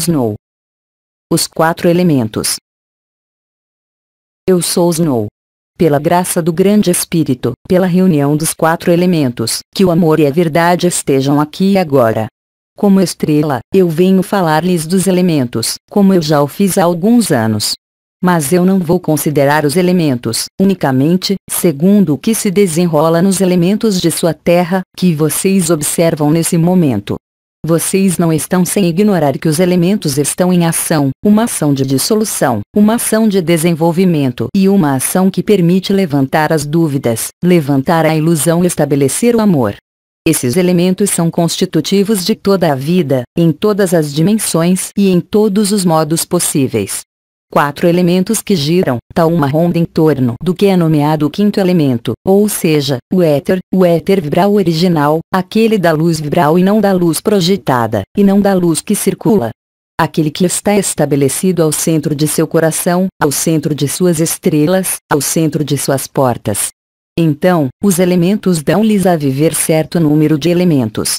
Snow. Os quatro elementos. Eu sou Snow. Pela graça do grande espírito, pela reunião dos quatro elementos, que o amor e a verdade estejam aqui e agora. Como estrela, eu venho falar-lhes dos elementos, como eu já o fiz há alguns anos. Mas eu não vou considerar os elementos, unicamente, segundo o que se desenrola nos elementos de sua terra, que vocês observam nesse momento. Vocês não estão sem ignorar que os elementos estão em ação, uma ação de dissolução, uma ação de desenvolvimento e uma ação que permite levantar as dúvidas, levantar a ilusão e estabelecer o amor. Esses elementos são constitutivos de toda a vida, em todas as dimensões e em todos os modos possíveis quatro elementos que giram, tal uma ronda em torno do que é nomeado o quinto elemento, ou seja, o éter, o éter vibral original, aquele da luz vibral e não da luz projetada, e não da luz que circula. Aquele que está estabelecido ao centro de seu coração, ao centro de suas estrelas, ao centro de suas portas. Então, os elementos dão-lhes a viver certo número de elementos,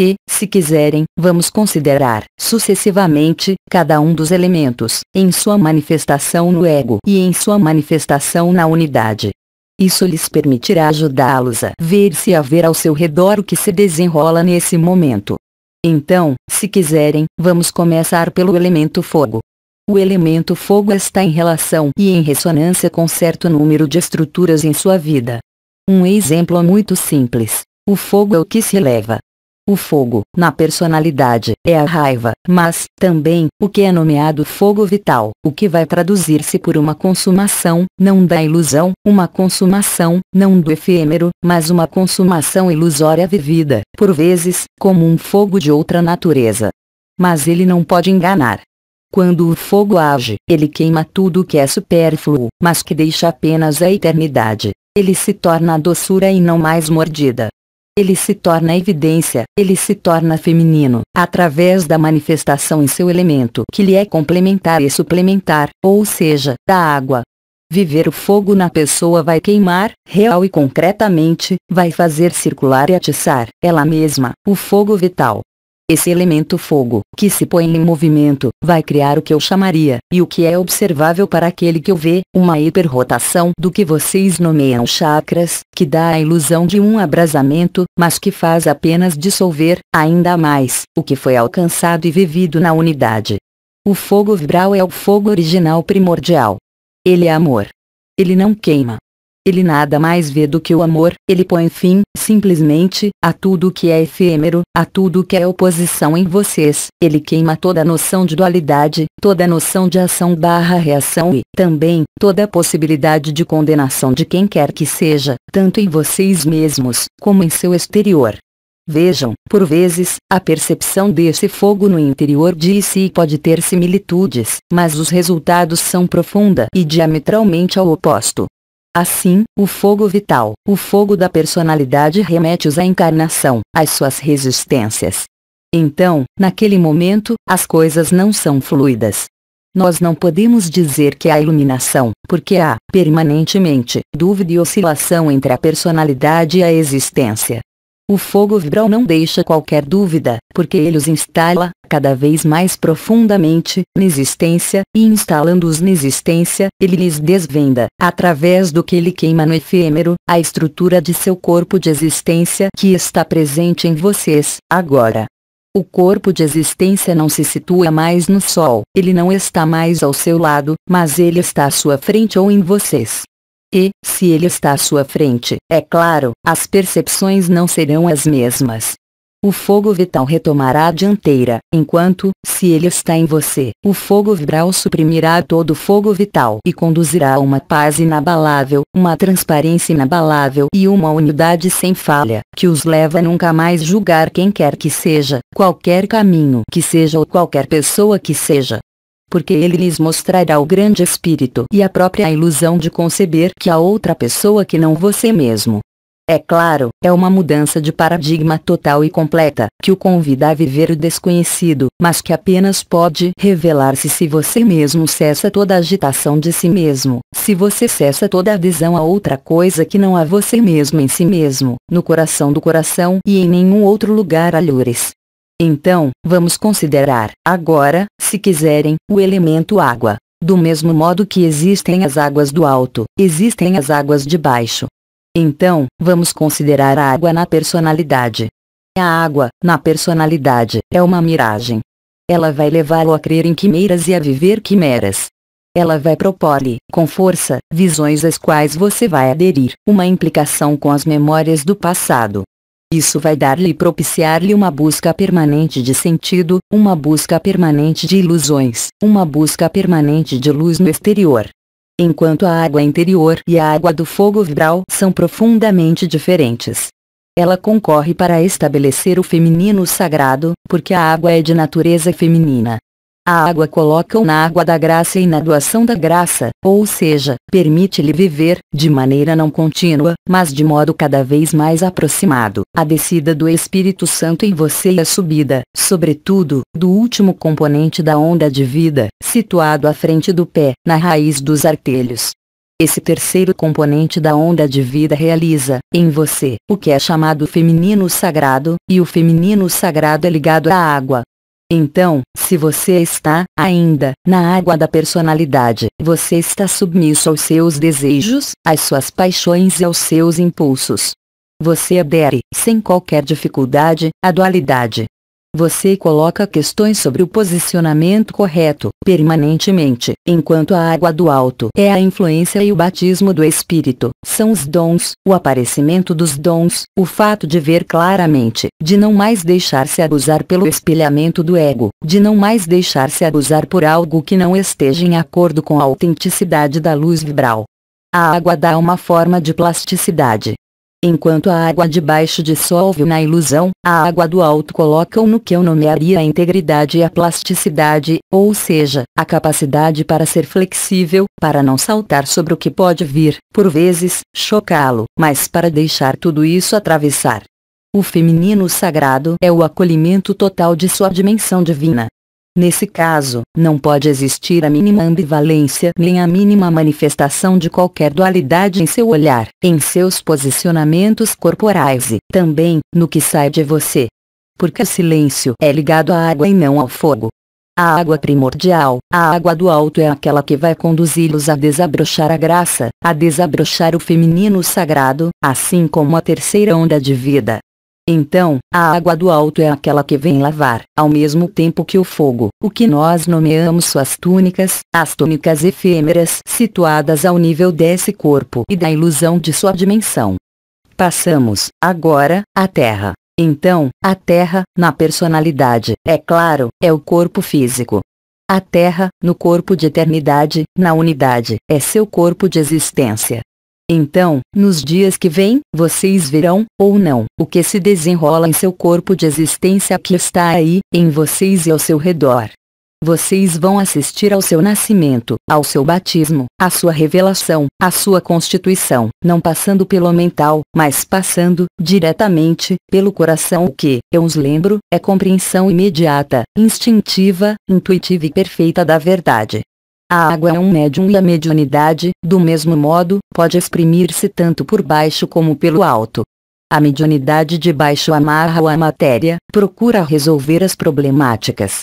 e, se quiserem, vamos considerar, sucessivamente, cada um dos elementos, em sua manifestação no ego e em sua manifestação na unidade. Isso lhes permitirá ajudá-los a ver se haver ao seu redor o que se desenrola nesse momento. Então, se quiserem, vamos começar pelo elemento fogo. O elemento fogo está em relação e em ressonância com certo número de estruturas em sua vida. Um exemplo muito simples. O fogo é o que se eleva, o fogo, na personalidade, é a raiva, mas, também, o que é nomeado fogo vital, o que vai traduzir-se por uma consumação, não da ilusão, uma consumação, não do efêmero, mas uma consumação ilusória vivida, por vezes, como um fogo de outra natureza. Mas ele não pode enganar. Quando o fogo age, ele queima tudo o que é supérfluo, mas que deixa apenas a eternidade. Ele se torna doçura e não mais mordida ele se torna evidência, ele se torna feminino, através da manifestação em seu elemento que lhe é complementar e suplementar, ou seja, da água. Viver o fogo na pessoa vai queimar, real e concretamente, vai fazer circular e atiçar, ela mesma, o fogo vital. Esse elemento fogo, que se põe em movimento, vai criar o que eu chamaria, e o que é observável para aquele que o vê, uma hiperrotação do que vocês nomeiam chakras, que dá a ilusão de um abrasamento, mas que faz apenas dissolver, ainda mais, o que foi alcançado e vivido na unidade. O fogo vibral é o fogo original primordial. Ele é amor. Ele não queima, ele nada mais vê do que o amor, ele põe fim, simplesmente, a tudo que é efêmero, a tudo que é oposição em vocês, ele queima toda a noção de dualidade, toda a noção de ação barra reação e, também, toda a possibilidade de condenação de quem quer que seja, tanto em vocês mesmos, como em seu exterior. Vejam, por vezes, a percepção desse fogo no interior de si pode ter similitudes, mas os resultados são profunda e diametralmente ao oposto. Assim, o fogo vital, o fogo da personalidade remete-os à encarnação, às suas resistências. Então, naquele momento, as coisas não são fluidas. Nós não podemos dizer que há iluminação, porque há, permanentemente, dúvida e oscilação entre a personalidade e a existência. O fogo vibral não deixa qualquer dúvida, porque ele os instala, cada vez mais profundamente na existência e instalando-os na existência, ele lhes desvenda, através do que ele queima no efêmero, a estrutura de seu corpo de existência que está presente em vocês, agora. O corpo de existência não se situa mais no Sol, ele não está mais ao seu lado, mas ele está à sua frente ou em vocês. E, se ele está à sua frente, é claro, as percepções não serão as mesmas o fogo vital retomará a dianteira, enquanto, se ele está em você, o fogo vibral suprimirá todo o fogo vital e conduzirá a uma paz inabalável, uma transparência inabalável e uma unidade sem falha, que os leva a nunca mais julgar quem quer que seja, qualquer caminho que seja ou qualquer pessoa que seja porque ele lhes mostrará o grande espírito e a própria ilusão de conceber que a outra pessoa que não você mesmo é claro, é uma mudança de paradigma total e completa, que o convida a viver o desconhecido, mas que apenas pode revelar-se se você mesmo cessa toda agitação de si mesmo, se você cessa toda adesão a outra coisa que não a você mesmo em si mesmo, no coração do coração e em nenhum outro lugar alhures. Então, vamos considerar, agora, se quiserem, o elemento água. Do mesmo modo que existem as águas do alto, existem as águas de baixo, então, vamos considerar a água na personalidade. A água, na personalidade, é uma miragem. Ela vai levá-lo a crer em quimeras e a viver quimeras. Ela vai propor-lhe, com força, visões às quais você vai aderir, uma implicação com as memórias do passado. Isso vai dar-lhe propiciar-lhe uma busca permanente de sentido, uma busca permanente de ilusões, uma busca permanente de luz no exterior enquanto a água interior e a água do fogo vibral são profundamente diferentes. Ela concorre para estabelecer o feminino sagrado, porque a água é de natureza feminina, a água coloca-o na água da graça e na doação da graça, ou seja, permite-lhe viver, de maneira não contínua, mas de modo cada vez mais aproximado, a descida do Espírito Santo em você e a subida, sobretudo, do último componente da onda de vida, situado à frente do pé, na raiz dos artelhos. Esse terceiro componente da onda de vida realiza, em você, o que é chamado feminino sagrado, e o feminino sagrado é ligado à água, então, se você está, ainda, na água da personalidade, você está submisso aos seus desejos, às suas paixões e aos seus impulsos. Você adere, sem qualquer dificuldade, à dualidade, você coloca questões sobre o posicionamento correto, permanentemente, enquanto a água do alto é a influência e o batismo do Espírito, são os dons, o aparecimento dos dons, o fato de ver claramente, de não mais deixar-se abusar pelo espelhamento do ego, de não mais deixar-se abusar por algo que não esteja em acordo com a autenticidade da luz vibral. A água dá uma forma de plasticidade, Enquanto a água de baixo dissolve na ilusão, a água do alto coloca-o no que eu nomearia a integridade e a plasticidade, ou seja, a capacidade para ser flexível, para não saltar sobre o que pode vir, por vezes, chocá-lo, mas para deixar tudo isso atravessar. O feminino sagrado é o acolhimento total de sua dimensão divina, Nesse caso, não pode existir a mínima ambivalência nem a mínima manifestação de qualquer dualidade em seu olhar, em seus posicionamentos corporais e também no que sai de você. Porque o silêncio é ligado à água e não ao fogo. A água primordial, a água do alto é aquela que vai conduzi-los a desabrochar a graça, a desabrochar o feminino sagrado, assim como a terceira onda de vida, então, a água do alto é aquela que vem lavar, ao mesmo tempo que o fogo, o que nós nomeamos suas túnicas, as túnicas efêmeras situadas ao nível desse corpo e da ilusão de sua dimensão. Passamos, agora, à Terra. Então, a Terra, na personalidade, é claro, é o corpo físico. A Terra, no corpo de eternidade, na unidade, é seu corpo de existência. Então, nos dias que vêm, vocês verão, ou não, o que se desenrola em seu corpo de existência que está aí, em vocês e ao seu redor. Vocês vão assistir ao seu nascimento, ao seu batismo, à sua revelação, à sua constituição, não passando pelo mental, mas passando, diretamente, pelo coração. O que, eu os lembro, é compreensão imediata, instintiva, intuitiva e perfeita da verdade. A água é um médium e a mediunidade, do mesmo modo, pode exprimir-se tanto por baixo como pelo alto. A mediunidade de baixo amarra a matéria, procura resolver as problemáticas.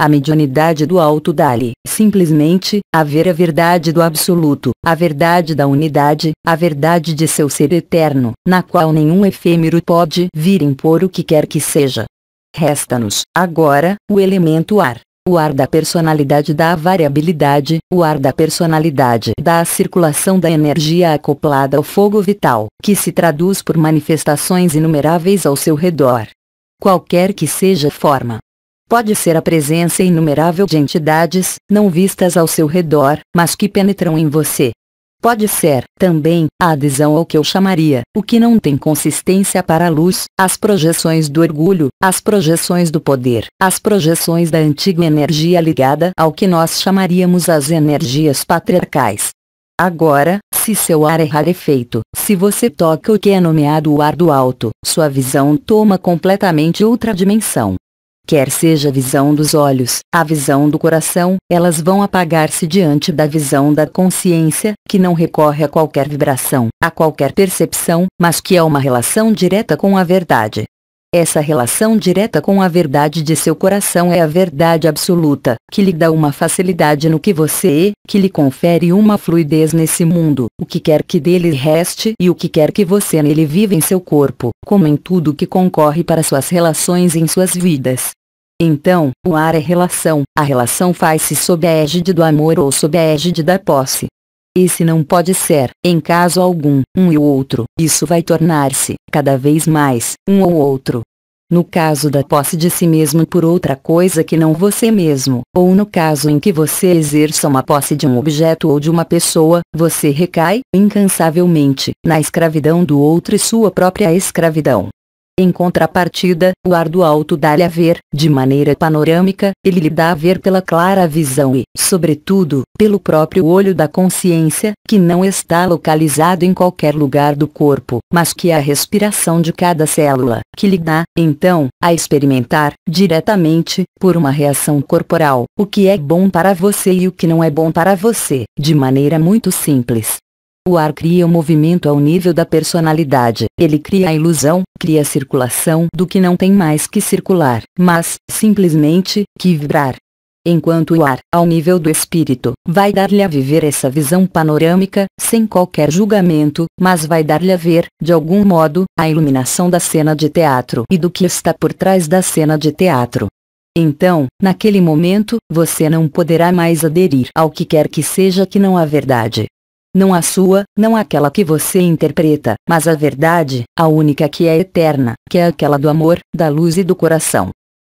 A mediunidade do alto dá-lhe, simplesmente, a ver a verdade do absoluto, a verdade da unidade, a verdade de seu ser eterno, na qual nenhum efêmero pode vir impor o que quer que seja. Resta-nos, agora, o elemento ar o ar da personalidade dá a variabilidade, o ar da personalidade dá a circulação da energia acoplada ao fogo vital, que se traduz por manifestações inumeráveis ao seu redor. Qualquer que seja a forma. Pode ser a presença inumerável de entidades, não vistas ao seu redor, mas que penetram em você, Pode ser, também, a adesão ao que eu chamaria, o que não tem consistência para a luz, as projeções do orgulho, as projeções do poder, as projeções da antiga energia ligada ao que nós chamaríamos as energias patriarcais. Agora, se seu ar é rarefeito, se você toca o que é nomeado o ar do alto, sua visão toma completamente outra dimensão, quer seja a visão dos olhos, a visão do coração, elas vão apagar-se diante da visão da consciência, que não recorre a qualquer vibração, a qualquer percepção, mas que é uma relação direta com a verdade. Essa relação direta com a verdade de seu coração é a verdade absoluta, que lhe dá uma facilidade no que você é, que lhe confere uma fluidez nesse mundo, o que quer que dele reste e o que quer que você nele viva em seu corpo, como em tudo que concorre para suas relações em suas vidas. Então, o ar é relação, a relação faz-se sob a égide do amor ou sob a égide da posse. se não pode ser, em caso algum, um e o outro, isso vai tornar-se, cada vez mais, um ou outro. No caso da posse de si mesmo por outra coisa que não você mesmo, ou no caso em que você exerça uma posse de um objeto ou de uma pessoa, você recai, incansavelmente, na escravidão do outro e sua própria escravidão. Em contrapartida, o ar do alto dá-lhe a ver, de maneira panorâmica, ele lhe dá a ver pela clara visão e, sobretudo, pelo próprio olho da consciência, que não está localizado em qualquer lugar do corpo, mas que é a respiração de cada célula, que lhe dá, então, a experimentar, diretamente, por uma reação corporal, o que é bom para você e o que não é bom para você, de maneira muito simples, o ar cria o um movimento ao nível da personalidade. Ele cria a ilusão, cria a circulação do que não tem mais que circular, mas, simplesmente, que vibrar. Enquanto o ar, ao nível do espírito, vai dar-lhe a viver essa visão panorâmica, sem qualquer julgamento, mas vai dar-lhe a ver, de algum modo, a iluminação da cena de teatro e do que está por trás da cena de teatro. Então, naquele momento, você não poderá mais aderir ao que quer que seja que não a verdade, não a sua, não aquela que você interpreta, mas a verdade, a única que é eterna, que é aquela do amor, da luz e do coração.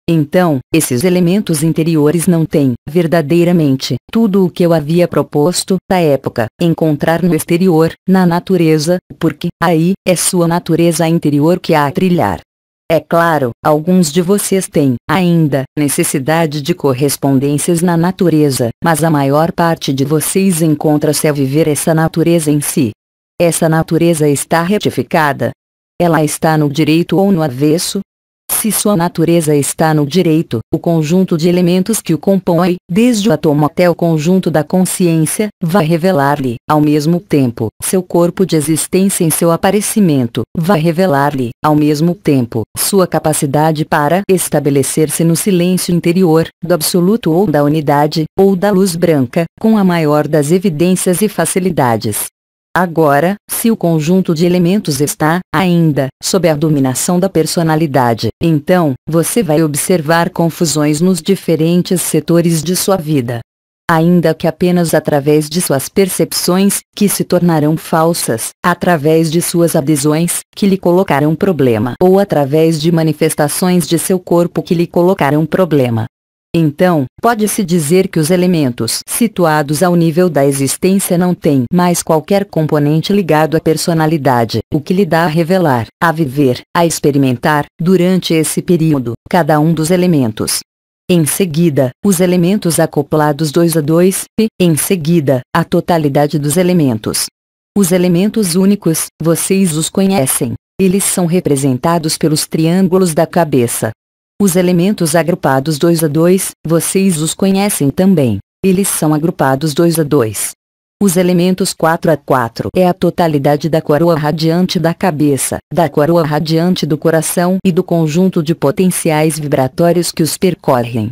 Então, esses elementos interiores não têm, verdadeiramente, tudo o que eu havia proposto, da época, encontrar no exterior, na natureza, porque, aí, é sua natureza interior que há a trilhar. É claro, alguns de vocês têm, ainda, necessidade de correspondências na natureza, mas a maior parte de vocês encontra-se a viver essa natureza em si. Essa natureza está retificada. Ela está no direito ou no avesso, se sua natureza está no direito, o conjunto de elementos que o compõe, desde o átomo até o conjunto da consciência, vai revelar-lhe, ao mesmo tempo, seu corpo de existência em seu aparecimento, vai revelar-lhe, ao mesmo tempo, sua capacidade para estabelecer-se no silêncio interior, do absoluto ou da unidade, ou da luz branca, com a maior das evidências e facilidades. Agora, se o conjunto de elementos está, ainda, sob a dominação da personalidade, então, você vai observar confusões nos diferentes setores de sua vida. Ainda que apenas através de suas percepções, que se tornarão falsas, através de suas adesões, que lhe colocarão problema, ou através de manifestações de seu corpo que lhe colocarão problema. Então, pode-se dizer que os elementos situados ao nível da existência não têm mais qualquer componente ligado à personalidade, o que lhe dá a revelar, a viver, a experimentar, durante esse período, cada um dos elementos. Em seguida, os elementos acoplados dois a dois, e, em seguida, a totalidade dos elementos. Os elementos únicos, vocês os conhecem. Eles são representados pelos triângulos da cabeça, os elementos agrupados 2 a 2, vocês os conhecem também. Eles são agrupados 2 a 2. Os elementos 4 a 4 é a totalidade da coroa radiante da cabeça, da coroa radiante do coração e do conjunto de potenciais vibratórios que os percorrem.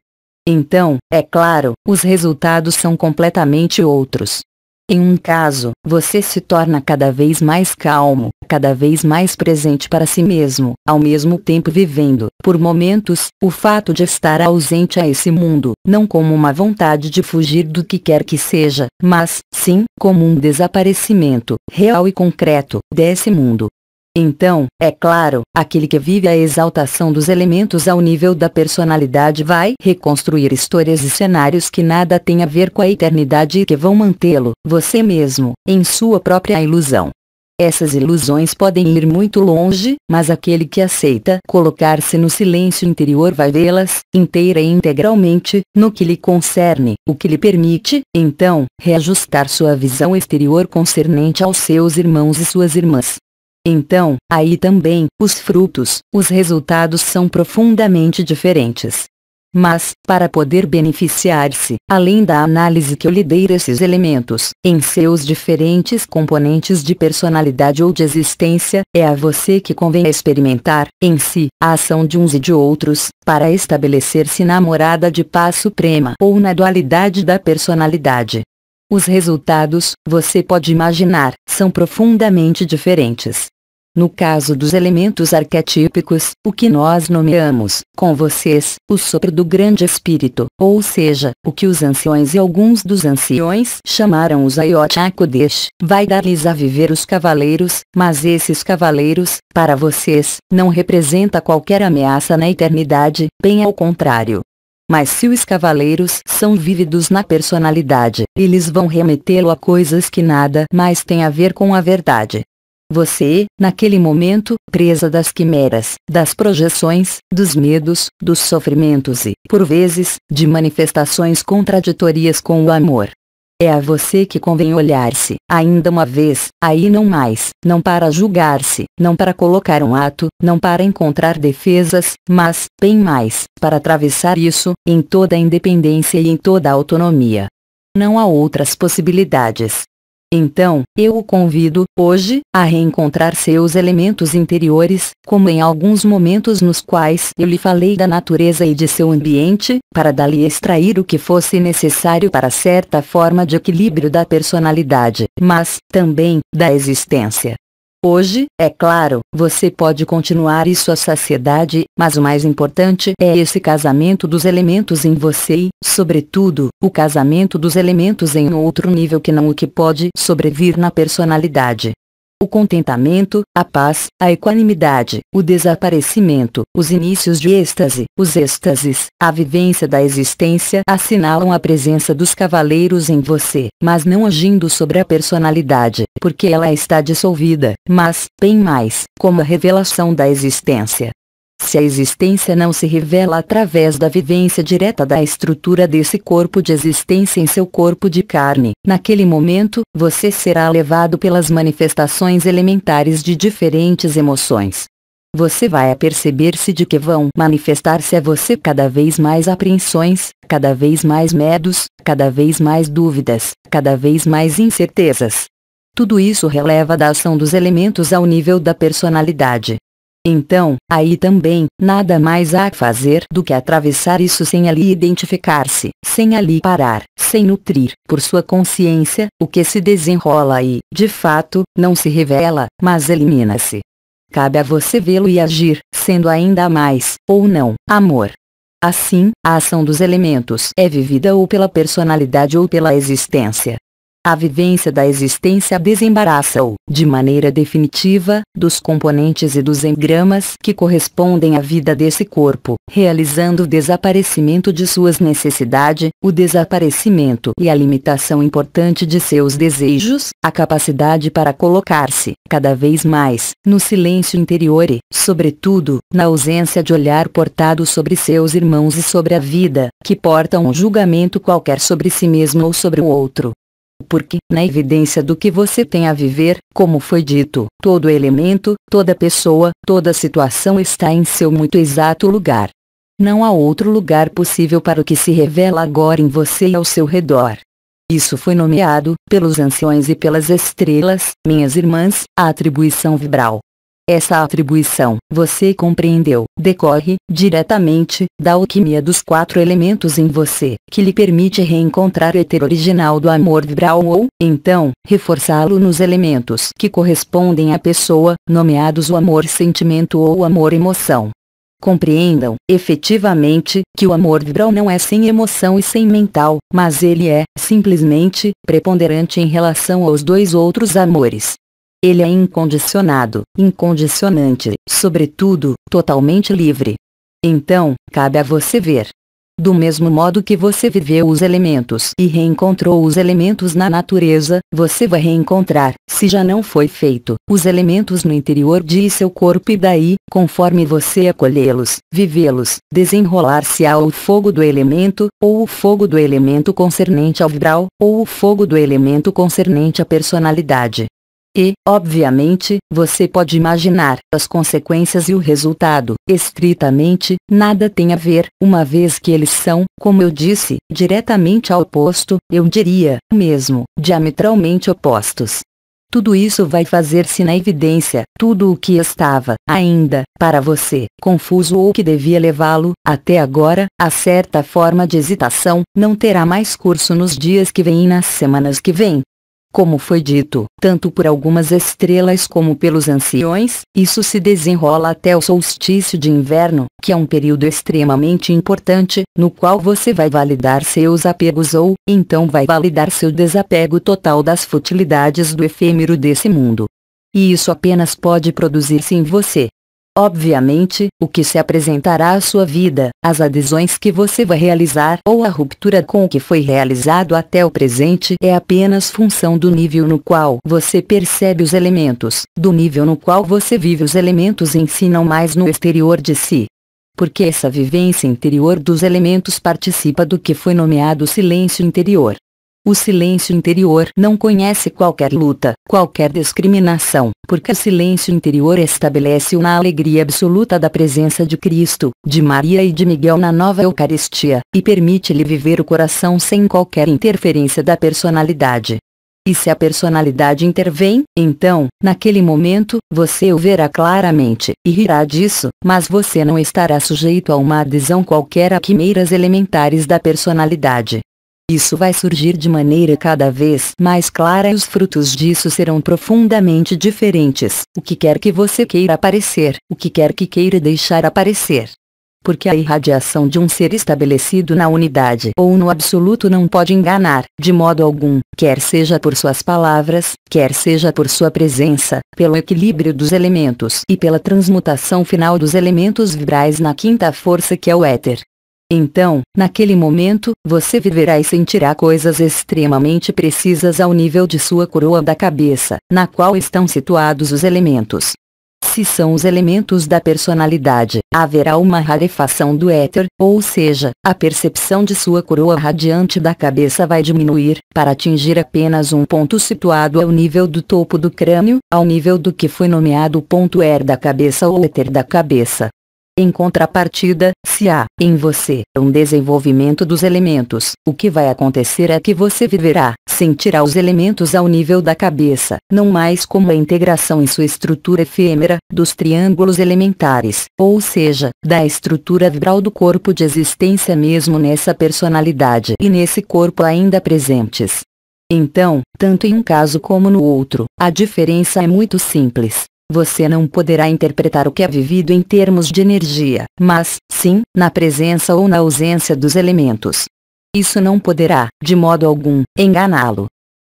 Então, é claro, os resultados são completamente outros. Em um caso, você se torna cada vez mais calmo, cada vez mais presente para si mesmo, ao mesmo tempo vivendo, por momentos, o fato de estar ausente a esse mundo, não como uma vontade de fugir do que quer que seja, mas, sim, como um desaparecimento, real e concreto, desse mundo. Então, é claro, aquele que vive a exaltação dos elementos ao nível da personalidade vai reconstruir histórias e cenários que nada têm a ver com a eternidade e que vão mantê-lo, você mesmo, em sua própria ilusão. Essas ilusões podem ir muito longe, mas aquele que aceita colocar-se no silêncio interior vai vê-las, inteira e integralmente, no que lhe concerne, o que lhe permite, então, reajustar sua visão exterior concernente aos seus irmãos e suas irmãs. Então, aí também, os frutos, os resultados são profundamente diferentes. Mas, para poder beneficiar-se, além da análise que eu lhe dei desses elementos, em seus diferentes componentes de personalidade ou de existência, é a você que convém experimentar, em si, a ação de uns e de outros, para estabelecer-se na morada de paz suprema ou na dualidade da personalidade. Os resultados, você pode imaginar, são profundamente diferentes. No caso dos elementos arquetípicos, o que nós nomeamos, com vocês, o sopro do grande espírito, ou seja, o que os anciões e alguns dos anciões chamaram os Ayotakodesh, vai dar-lhes a viver os cavaleiros, mas esses cavaleiros, para vocês, não representa qualquer ameaça na eternidade, bem ao contrário. Mas se os cavaleiros são vívidos na personalidade, eles vão remetê-lo a coisas que nada mais têm a ver com a verdade, você, naquele momento, presa das quimeras, das projeções, dos medos, dos sofrimentos e, por vezes, de manifestações contraditórias com o amor. É a você que convém olhar-se, ainda uma vez, aí não mais, não para julgar-se, não para colocar um ato, não para encontrar defesas, mas, bem mais, para atravessar isso, em toda a independência e em toda a autonomia. Não há outras possibilidades. Então, eu o convido, hoje, a reencontrar seus elementos interiores, como em alguns momentos nos quais eu lhe falei da natureza e de seu ambiente, para dali extrair o que fosse necessário para certa forma de equilíbrio da personalidade, mas, também, da existência. Hoje, é claro, você pode continuar isso à saciedade, mas o mais importante é esse casamento dos elementos em você e, sobretudo, o casamento dos elementos em outro nível que não o que pode sobrevir na personalidade o contentamento, a paz, a equanimidade, o desaparecimento, os inícios de êxtase, os êxtases, a vivência da existência assinalam a presença dos cavaleiros em você, mas não agindo sobre a personalidade, porque ela está dissolvida, mas, bem mais, como a revelação da existência, se a existência não se revela através da vivência direta da estrutura desse corpo de existência em seu corpo de carne, naquele momento, você será levado pelas manifestações elementares de diferentes emoções. Você vai aperceber-se de que vão manifestar-se a você cada vez mais apreensões, cada vez mais medos, cada vez mais dúvidas, cada vez mais incertezas. Tudo isso releva da ação dos elementos ao nível da personalidade. Então, aí também, nada mais há a fazer do que atravessar isso sem ali identificar-se, sem ali parar, sem nutrir, por sua consciência, o que se desenrola aí, de fato, não se revela, mas elimina-se. Cabe a você vê-lo e agir, sendo ainda mais, ou não, amor. Assim, a ação dos elementos é vivida ou pela personalidade ou pela existência. A vivência da existência desembaraça-o, de maneira definitiva, dos componentes e dos engramas que correspondem à vida desse corpo, realizando o desaparecimento de suas necessidades, o desaparecimento e a limitação importante de seus desejos, a capacidade para colocar-se, cada vez mais, no silêncio interior e, sobretudo, na ausência de olhar portado sobre seus irmãos e sobre a vida, que porta um julgamento qualquer sobre si mesmo ou sobre o outro, porque, na evidência do que você tem a viver, como foi dito, todo elemento, toda pessoa, toda situação está em seu muito exato lugar. Não há outro lugar possível para o que se revela agora em você e ao seu redor. Isso foi nomeado, pelos anciões e pelas estrelas, minhas irmãs, a atribuição vibral. Essa atribuição, você compreendeu, decorre, diretamente, da alquimia dos quatro elementos em você, que lhe permite reencontrar o éter original do amor vibral ou, então, reforçá-lo nos elementos que correspondem à pessoa, nomeados o amor-sentimento ou o amor-emoção. Compreendam, efetivamente, que o amor vibral não é sem emoção e sem mental, mas ele é, simplesmente, preponderante em relação aos dois outros amores, ele é incondicionado, incondicionante, sobretudo, totalmente livre. Então, cabe a você ver. Do mesmo modo que você viveu os elementos e reencontrou os elementos na natureza, você vai reencontrar, se já não foi feito, os elementos no interior de seu corpo e daí, conforme você acolhê-los, vivê-los, desenrolar-se ao fogo do elemento, ou o fogo do elemento concernente ao vibral, ou o fogo do elemento concernente à personalidade. E, obviamente, você pode imaginar as consequências e o resultado. Estritamente, nada tem a ver, uma vez que eles são, como eu disse, diretamente ao oposto, eu diria, mesmo, diametralmente opostos. Tudo isso vai fazer-se na evidência, tudo o que estava, ainda, para você, confuso ou que devia levá-lo, até agora, a certa forma de hesitação, não terá mais curso nos dias que vêm e nas semanas que vêm, como foi dito, tanto por algumas estrelas como pelos anciões, isso se desenrola até o solstício de inverno, que é um período extremamente importante, no qual você vai validar seus apegos ou, então vai validar seu desapego total das futilidades do efêmero desse mundo. E isso apenas pode produzir-se em você, Obviamente, o que se apresentará à sua vida, as adesões que você vai realizar ou a ruptura com o que foi realizado até o presente é apenas função do nível no qual você percebe os elementos, do nível no qual você vive os elementos ensinam não mais no exterior de si. Porque essa vivência interior dos elementos participa do que foi nomeado silêncio interior. O silêncio interior não conhece qualquer luta, qualquer discriminação, porque o silêncio interior estabelece uma alegria absoluta da presença de Cristo, de Maria e de Miguel na nova Eucaristia, e permite-lhe viver o coração sem qualquer interferência da personalidade. E se a personalidade intervém, então, naquele momento, você o verá claramente, e rirá disso, mas você não estará sujeito a uma adesão qualquer a quimeiras elementares da personalidade isso vai surgir de maneira cada vez mais clara e os frutos disso serão profundamente diferentes. O que quer que você queira aparecer, o que quer que queira deixar aparecer. Porque a irradiação de um ser estabelecido na unidade ou no absoluto não pode enganar, de modo algum, quer seja por suas palavras, quer seja por sua presença, pelo equilíbrio dos elementos e pela transmutação final dos elementos vibrais na quinta força que é o éter. Então, naquele momento, você viverá e sentirá coisas extremamente precisas ao nível de sua coroa da cabeça, na qual estão situados os elementos. Se são os elementos da personalidade, haverá uma rarefação do éter, ou seja, a percepção de sua coroa radiante da cabeça vai diminuir, para atingir apenas um ponto situado ao nível do topo do crânio, ao nível do que foi nomeado ponto éter da cabeça ou éter da cabeça. Em contrapartida, se há em você um desenvolvimento dos elementos, o que vai acontecer é que você viverá, sentirá os elementos ao nível da cabeça, não mais como a integração em sua estrutura efêmera, dos triângulos elementares, ou seja, da estrutura vibral do corpo de existência mesmo nessa personalidade e nesse corpo ainda presentes. Então, tanto em um caso como no outro, a diferença é muito simples. Você não poderá interpretar o que é vivido em termos de energia, mas, sim, na presença ou na ausência dos elementos. Isso não poderá, de modo algum, enganá-lo.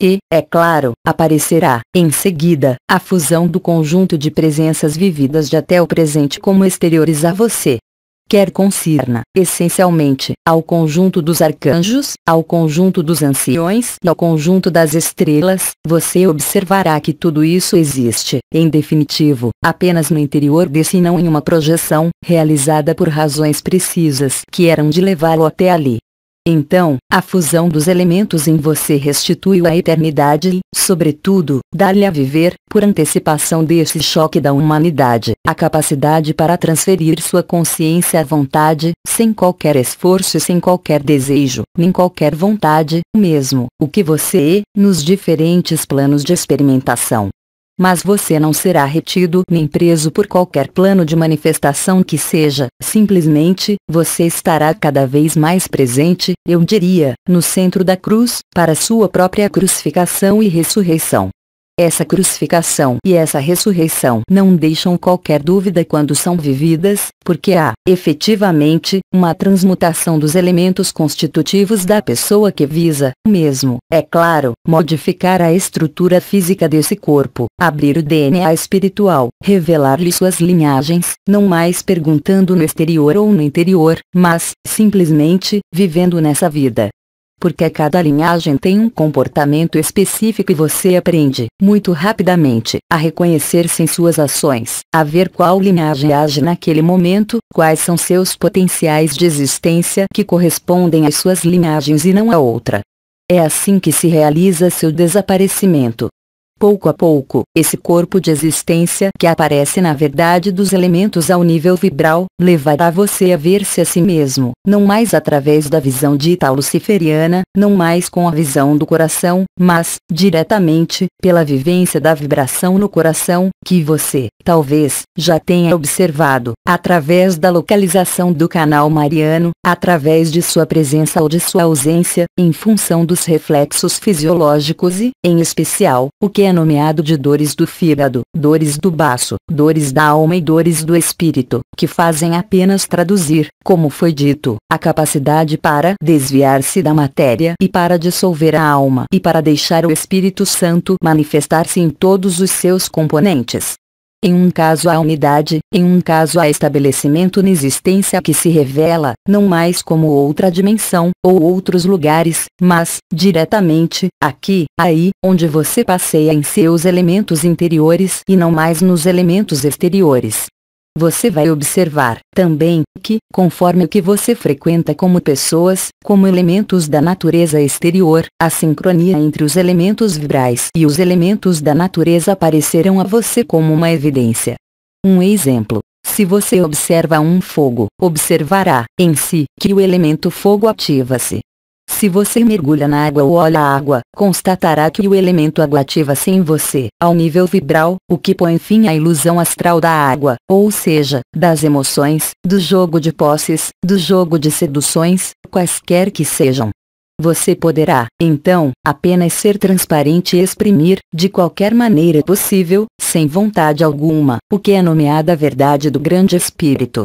E, é claro, aparecerá, em seguida, a fusão do conjunto de presenças vividas de até o presente como exteriores a você, quer concerna essencialmente, ao conjunto dos arcanjos, ao conjunto dos anciões e ao conjunto das estrelas, você observará que tudo isso existe, em definitivo, apenas no interior desse e não em uma projeção, realizada por razões precisas que eram de levá-lo até ali. Então, a fusão dos elementos em você restitui a eternidade e, sobretudo, dá-lhe a viver, por antecipação desse choque da humanidade, a capacidade para transferir sua consciência à vontade, sem qualquer esforço e sem qualquer desejo, nem qualquer vontade, mesmo, o que você é, nos diferentes planos de experimentação mas você não será retido nem preso por qualquer plano de manifestação que seja, simplesmente, você estará cada vez mais presente, eu diria, no centro da cruz, para sua própria crucificação e ressurreição. Essa crucificação e essa ressurreição não deixam qualquer dúvida quando são vividas, porque há, efetivamente, uma transmutação dos elementos constitutivos da pessoa que visa, mesmo, é claro, modificar a estrutura física desse corpo, abrir o DNA espiritual, revelar-lhe suas linhagens, não mais perguntando no exterior ou no interior, mas, simplesmente, vivendo nessa vida porque cada linhagem tem um comportamento específico e você aprende muito rapidamente a reconhecer-se em suas ações, a ver qual linhagem age naquele momento, quais são seus potenciais de existência que correspondem às suas linhagens e não a outra. É assim que se realiza seu desaparecimento, pouco a pouco, esse corpo de existência que aparece na verdade dos elementos ao nível vibral, levará você a ver-se a si mesmo, não mais através da visão dita luciferiana, não mais com a visão do coração, mas, diretamente, pela vivência da vibração no coração, que você, talvez, já tenha observado, através da localização do canal mariano, através de sua presença ou de sua ausência, em função dos reflexos fisiológicos e, em especial, o que é é nomeado de dores do fígado, dores do baço, dores da alma e dores do espírito, que fazem apenas traduzir, como foi dito, a capacidade para desviar-se da matéria e para dissolver a alma e para deixar o Espírito Santo manifestar-se em todos os seus componentes. Em um caso há unidade, em um caso há estabelecimento na existência que se revela, não mais como outra dimensão, ou outros lugares, mas, diretamente, aqui, aí, onde você passeia em seus elementos interiores e não mais nos elementos exteriores. Você vai observar, também, que, conforme o que você frequenta como pessoas, como elementos da natureza exterior, a sincronia entre os elementos vibrais e os elementos da natureza aparecerão a você como uma evidência. Um exemplo. Se você observa um fogo, observará, em si, que o elemento fogo ativa-se, se você mergulha na água ou olha a água, constatará que o elemento água ativa-se em você, ao nível vibral, o que põe fim à ilusão astral da água, ou seja, das emoções, do jogo de posses, do jogo de seduções, quaisquer que sejam. Você poderá, então, apenas ser transparente e exprimir, de qualquer maneira possível, sem vontade alguma, o que é nomeada a verdade do grande espírito.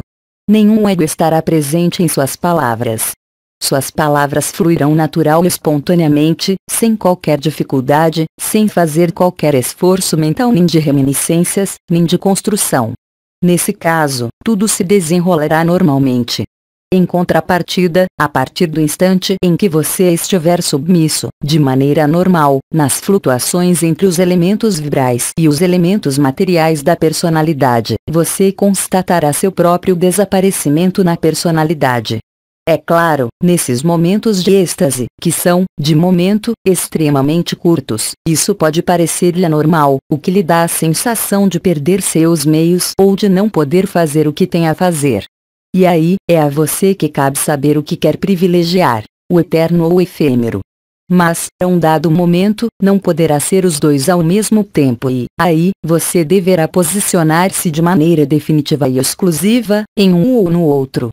Nenhum ego estará presente em suas palavras, suas palavras fluirão natural e espontaneamente, sem qualquer dificuldade, sem fazer qualquer esforço mental nem de reminiscências, nem de construção. Nesse caso, tudo se desenrolará normalmente. Em contrapartida, a partir do instante em que você estiver submisso, de maneira normal, nas flutuações entre os elementos vibrais e os elementos materiais da personalidade, você constatará seu próprio desaparecimento na personalidade, é claro, nesses momentos de êxtase, que são, de momento, extremamente curtos, isso pode parecer-lhe anormal, o que lhe dá a sensação de perder seus meios ou de não poder fazer o que tem a fazer. E aí, é a você que cabe saber o que quer privilegiar, o eterno ou o efêmero. Mas, a um dado momento, não poderá ser os dois ao mesmo tempo e, aí, você deverá posicionar-se de maneira definitiva e exclusiva, em um ou no outro.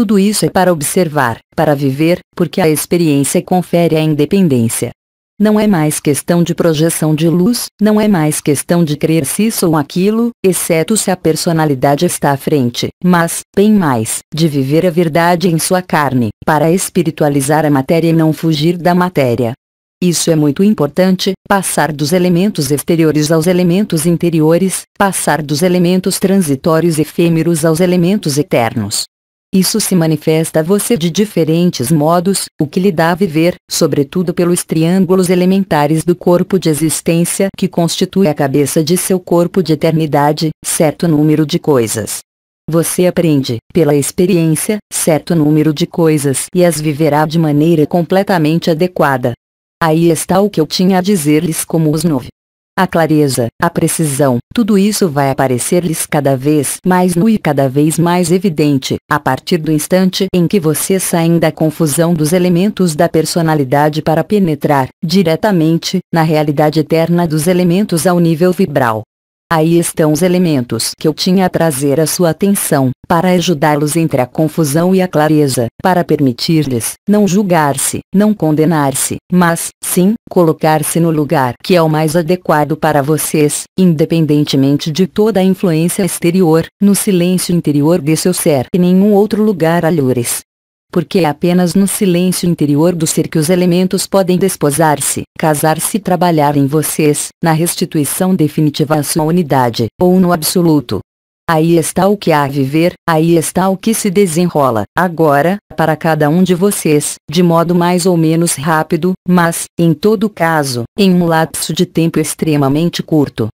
Tudo isso é para observar, para viver, porque a experiência confere a independência. Não é mais questão de projeção de luz, não é mais questão de crer se isso ou aquilo, exceto se a personalidade está à frente, mas, bem mais, de viver a verdade em sua carne, para espiritualizar a matéria e não fugir da matéria. Isso é muito importante, passar dos elementos exteriores aos elementos interiores, passar dos elementos transitórios efêmeros aos elementos eternos, isso se manifesta a você de diferentes modos, o que lhe dá a viver, sobretudo pelos triângulos elementares do corpo de existência que constitui a cabeça de seu corpo de eternidade, certo número de coisas. Você aprende, pela experiência, certo número de coisas e as viverá de maneira completamente adequada. Aí está o que eu tinha a dizer-lhes como os nove a clareza, a precisão, tudo isso vai aparecer-lhes cada vez mais nu e cada vez mais evidente, a partir do instante em que vocês saem da confusão dos elementos da personalidade para penetrar, diretamente, na realidade eterna dos elementos ao nível vibral. Aí estão os elementos que eu tinha a trazer à sua atenção, para ajudá-los entre a confusão e a clareza, para permitir-lhes não julgar-se, não condenar-se, mas, sim, colocar-se no lugar que é o mais adequado para vocês, independentemente de toda a influência exterior, no silêncio interior de seu ser e nenhum outro lugar alhures porque é apenas no silêncio interior do ser que os elementos podem desposar-se, casar-se e trabalhar em vocês, na restituição definitiva à sua unidade, ou no absoluto. Aí está o que há a viver, aí está o que se desenrola, agora, para cada um de vocês, de modo mais ou menos rápido, mas, em todo caso, em um lapso de tempo extremamente curto.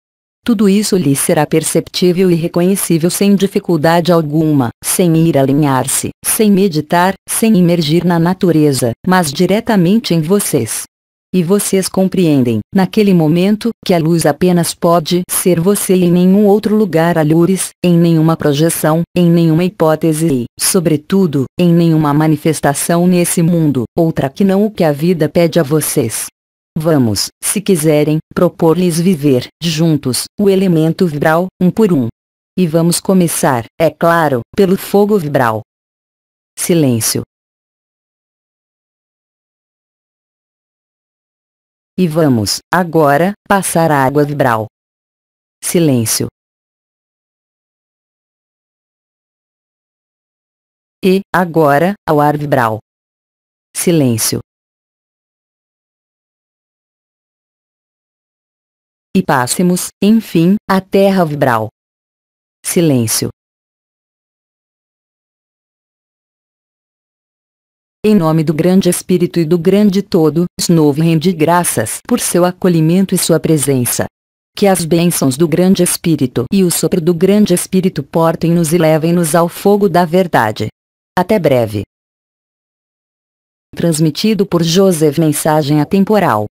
Tudo isso lhe será perceptível e reconhecível sem dificuldade alguma, sem ir alinhar-se, sem meditar, sem imergir na natureza, mas diretamente em vocês. E vocês compreendem, naquele momento, que a luz apenas pode ser você e em nenhum outro lugar alures, em nenhuma projeção, em nenhuma hipótese e, sobretudo, em nenhuma manifestação nesse mundo, outra que não o que a vida pede a vocês. Vamos, se quiserem, propor-lhes viver juntos o elemento vibral, um por um. E vamos começar, é claro, pelo fogo vibral. Silêncio. E vamos, agora, passar a água vibral. Silêncio. E, agora, ao ar vibral. Silêncio. e passemos, enfim, à terra vibral. Silêncio. Em nome do grande Espírito e do grande todo, Snow rende graças por seu acolhimento e sua presença. Que as bênçãos do grande Espírito e o sopro do grande Espírito portem-nos e levem-nos ao fogo da verdade. Até breve. Transmitido por Joseph Mensagem Atemporal